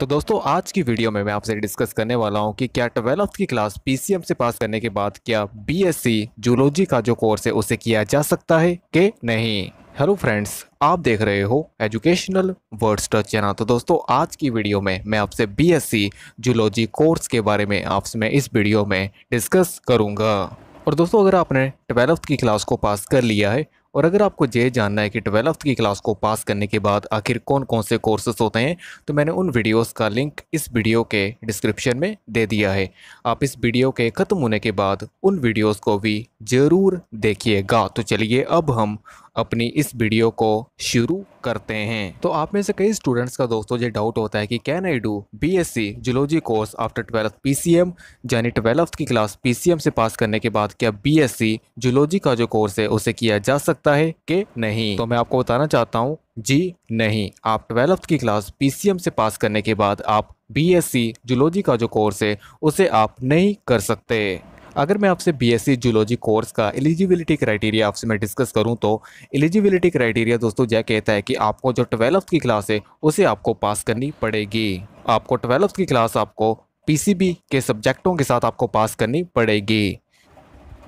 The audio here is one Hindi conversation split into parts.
तो दोस्तों आज की वीडियो में मैं आपसे डिस्कस करने वाला हूं कि क्या ट्वेल्थ की क्लास पीसीएम से पास करने के बाद क्या बीएससी जूलॉजी का जो कोर्स है उसे किया जा सकता है के नहीं हेलो फ्रेंड्स आप देख रहे हो एजुकेशनल वर्ड्स टच चैनल तो दोस्तों आज की वीडियो में मैं आपसे बीएससी जूलॉजी कोर्स के बारे में आपसे मैं इस वीडियो में डिस्कस करूंगा और दोस्तों अगर आपने ट्वेल्थ की क्लास को पास कर लिया है और अगर आपको ये जानना है कि ट्वेल्थ की क्लास को पास करने के बाद आखिर कौन कौन से कोर्सेस होते हैं तो मैंने उन वीडियोस का लिंक इस वीडियो के डिस्क्रिप्शन में दे दिया है आप इस वीडियो के ख़त्म होने के बाद उन वीडियोस को भी ज़रूर देखिएगा तो चलिए अब हम अपनी इस वीडियो को शुरू करते हैं तो आप में से कई स्टूडेंट्स का दोस्तों ये डाउट होता है कि can I do B S C zoology course after twelfth P C M यानी ट्वेल्थ की क्लास पी सी एम से पास करने के बाद क्या बी एस सी जुलॉजी का जो कोर्स है उसे किया जा सकता सकता है कि नहीं तो मैं आपको बताना चाहता हूँ जी नहीं आप ट्वेल्थ की क्लास पीसीएम से पास करने के बाद आप बीएससी जूलॉजी का जो कोर्स है उसे आप नहीं कर सकते अगर मैं आपसे बीएससी जूलॉजी कोर्स का एलिजिबिलिटी क्राइटेरिया आपसे मैं डिस्कस करूं तो एलिजिबिलिटी क्राइटेरिया दोस्तों यह कहता है कि आपको जो ट्वेल्थ की क्लास है उसे आपको पास करनी पड़ेगी आपको ट्वेल्थ की क्लास आपको पीसीबी के सब्जेक्टों के साथ आपको पास करनी पड़ेगी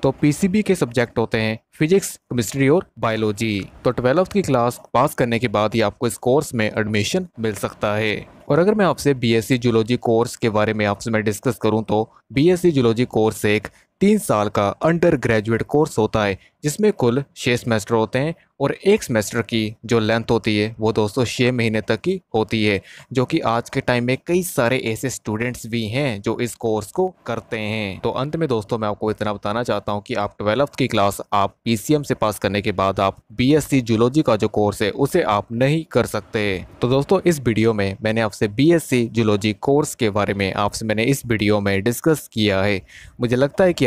तो पीसीबी के सब्जेक्ट होते हैं फिजिक्स केमिस्ट्री और बायोलॉजी तो ट्वेल्थ की क्लास पास करने के बाद ही आपको इस कोर्स में एडमिशन मिल सकता है और अगर मैं आपसे बीएससी जूलॉजी कोर्स के बारे में आपसे मैं डिस्कस करूं तो बीएससी जूलॉजी कोर्स एक तीन साल का अंडर ग्रेजुएट कोर्स होता है जिसमें कुल छः सेमेस्टर होते हैं और एक सेमेस्टर की जो लेंथ होती है वो दोस्तों छः महीने तक की होती है जो कि आज के टाइम में कई सारे ऐसे स्टूडेंट्स भी हैं जो इस कोर्स को करते हैं तो अंत में दोस्तों मैं आपको इतना बताना चाहता हूँ कि आप ट्वेल्थ की क्लास आप पी से पास करने के बाद आप बी एस जूलॉजी का जो कोर्स है उसे आप नहीं कर सकते तो दोस्तों इस वीडियो में मैंने आपसे बी एस जूलॉजी कोर्स के बारे में आपसे मैंने इस वीडियो में डिस्कस किया है मुझे लगता है कि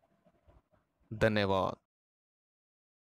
धन्यवाद